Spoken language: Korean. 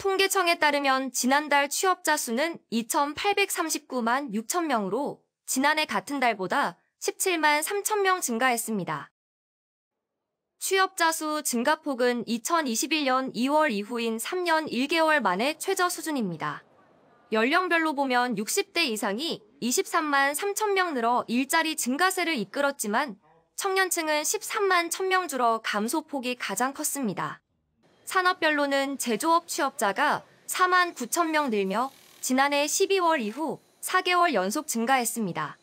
통계청에 따르면 지난달 취업자 수는 2,839만 6천 명으로 지난해 같은 달보다 17만 3천 명 증가했습니다. 취업자 수 증가폭은 2021년 2월 이후인 3년 1개월 만에 최저 수준입니다. 연령별로 보면 60대 이상이 23만 3천 명 늘어 일자리 증가세를 이끌었지만 청년층은 13만 1천 명 줄어 감소폭이 가장 컸습니다. 산업별로는 제조업 취업자가 4만 9천 명 늘며 지난해 12월 이후 4개월 연속 증가했습니다.